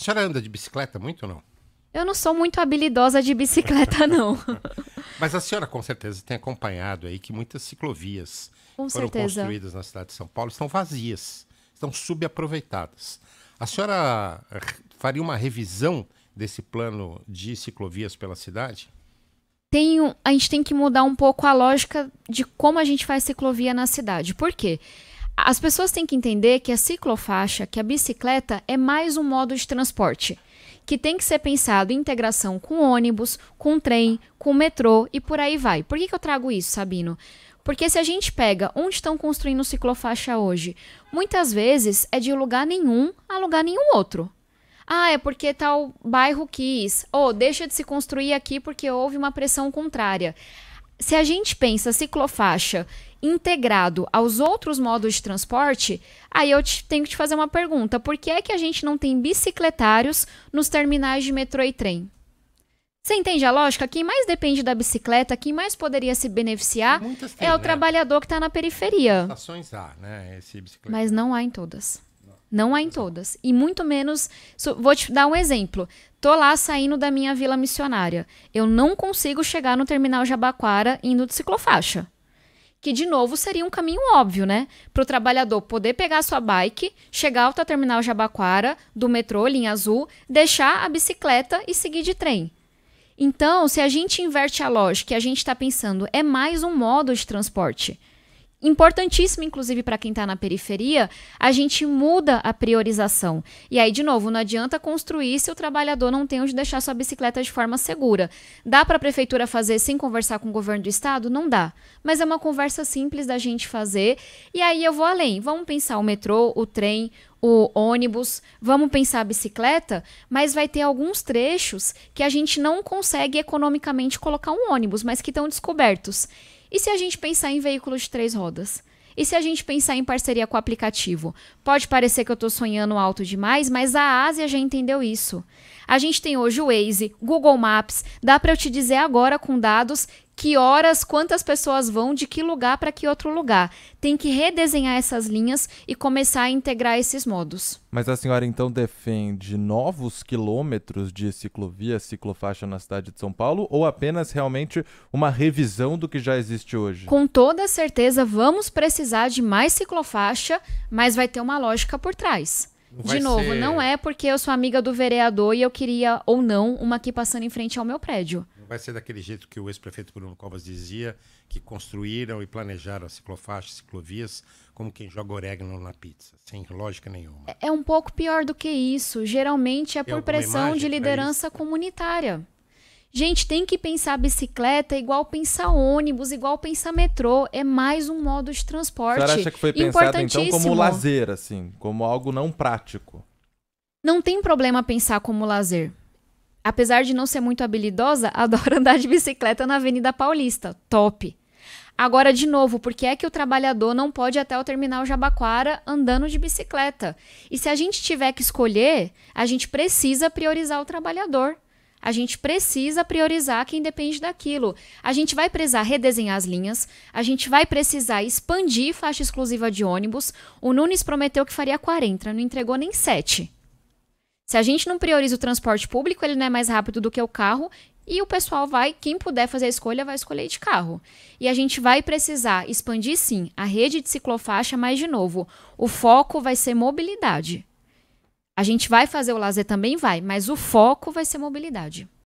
A senhora anda de bicicleta muito ou não? Eu não sou muito habilidosa de bicicleta, não. Mas a senhora com certeza tem acompanhado aí que muitas ciclovias com foram certeza. construídas na cidade de São Paulo estão vazias, estão subaproveitadas. A senhora eh, faria uma revisão desse plano de ciclovias pela cidade? Tem, a gente tem que mudar um pouco a lógica de como a gente faz ciclovia na cidade. Por quê? As pessoas têm que entender que a ciclofaixa, que a bicicleta é mais um modo de transporte, que tem que ser pensado em integração com ônibus, com trem, com metrô e por aí vai. Por que, que eu trago isso, Sabino? Porque se a gente pega onde estão construindo ciclofaixa hoje, muitas vezes é de lugar nenhum a lugar nenhum outro. Ah, é porque tal bairro quis. Ou oh, deixa de se construir aqui porque houve uma pressão contrária se a gente pensa ciclofaixa integrado aos outros modos de transporte, aí eu te, tenho que te fazer uma pergunta: por que é que a gente não tem bicicletários nos terminais de metrô e trem? Você entende a lógica? Quem mais depende da bicicleta, quem mais poderia se beneficiar é o né? trabalhador que está na periferia. há, né? Mas não há em todas. Não há é em todas. E muito menos. Vou te dar um exemplo. Tô lá saindo da minha vila missionária. Eu não consigo chegar no terminal Jabaquara indo de ciclofaixa. Que, de novo, seria um caminho óbvio, né? Para o trabalhador poder pegar sua bike, chegar ao terminal Jabaquara, do metrô, linha azul, deixar a bicicleta e seguir de trem. Então, se a gente inverte a lógica e a gente está pensando, é mais um modo de transporte importantíssimo, inclusive, para quem está na periferia, a gente muda a priorização. E aí, de novo, não adianta construir se o trabalhador não tem onde deixar sua bicicleta de forma segura. Dá para a prefeitura fazer sem conversar com o governo do estado? Não dá. Mas é uma conversa simples da gente fazer. E aí eu vou além. Vamos pensar o metrô, o trem, o ônibus, vamos pensar a bicicleta, mas vai ter alguns trechos que a gente não consegue economicamente colocar um ônibus, mas que estão descobertos. E se a gente pensar em veículos de três rodas? E se a gente pensar em parceria com o aplicativo? Pode parecer que eu estou sonhando alto demais, mas a Ásia já entendeu isso. A gente tem hoje o Waze, Google Maps, dá para eu te dizer agora com dados que horas, quantas pessoas vão de que lugar para que outro lugar. Tem que redesenhar essas linhas e começar a integrar esses modos. Mas a senhora então defende novos quilômetros de ciclovia, ciclofaixa na cidade de São Paulo ou apenas realmente uma revisão do que já existe hoje? Com toda certeza vamos precisar de mais ciclofaixa, mas vai ter uma lógica por trás. Vai de novo, ser... não é porque eu sou amiga do vereador e eu queria ou não uma aqui passando em frente ao meu prédio vai ser daquele jeito que o ex-prefeito Bruno Covas dizia, que construíram e planejaram ciclofaixas, ciclovias, como quem joga orégano na pizza, sem lógica nenhuma. É, é um pouco pior do que isso. Geralmente é por pressão de liderança comunitária. Gente, tem que pensar bicicleta igual pensar ônibus, igual pensar metrô. É mais um modo de transporte. Você acha que foi pensado então como lazer, assim, como algo não prático? Não tem problema pensar como lazer. Apesar de não ser muito habilidosa, adora andar de bicicleta na Avenida Paulista. Top! Agora, de novo, por que é que o trabalhador não pode ir até o terminal Jabaquara andando de bicicleta? E se a gente tiver que escolher, a gente precisa priorizar o trabalhador. A gente precisa priorizar quem depende daquilo. A gente vai precisar redesenhar as linhas, a gente vai precisar expandir faixa exclusiva de ônibus. O Nunes prometeu que faria 40, não entregou nem 7. Se a gente não prioriza o transporte público, ele não é mais rápido do que o carro e o pessoal vai, quem puder fazer a escolha, vai escolher de carro. E a gente vai precisar expandir sim a rede de ciclofaixa, mas de novo, o foco vai ser mobilidade. A gente vai fazer o lazer também, vai, mas o foco vai ser mobilidade.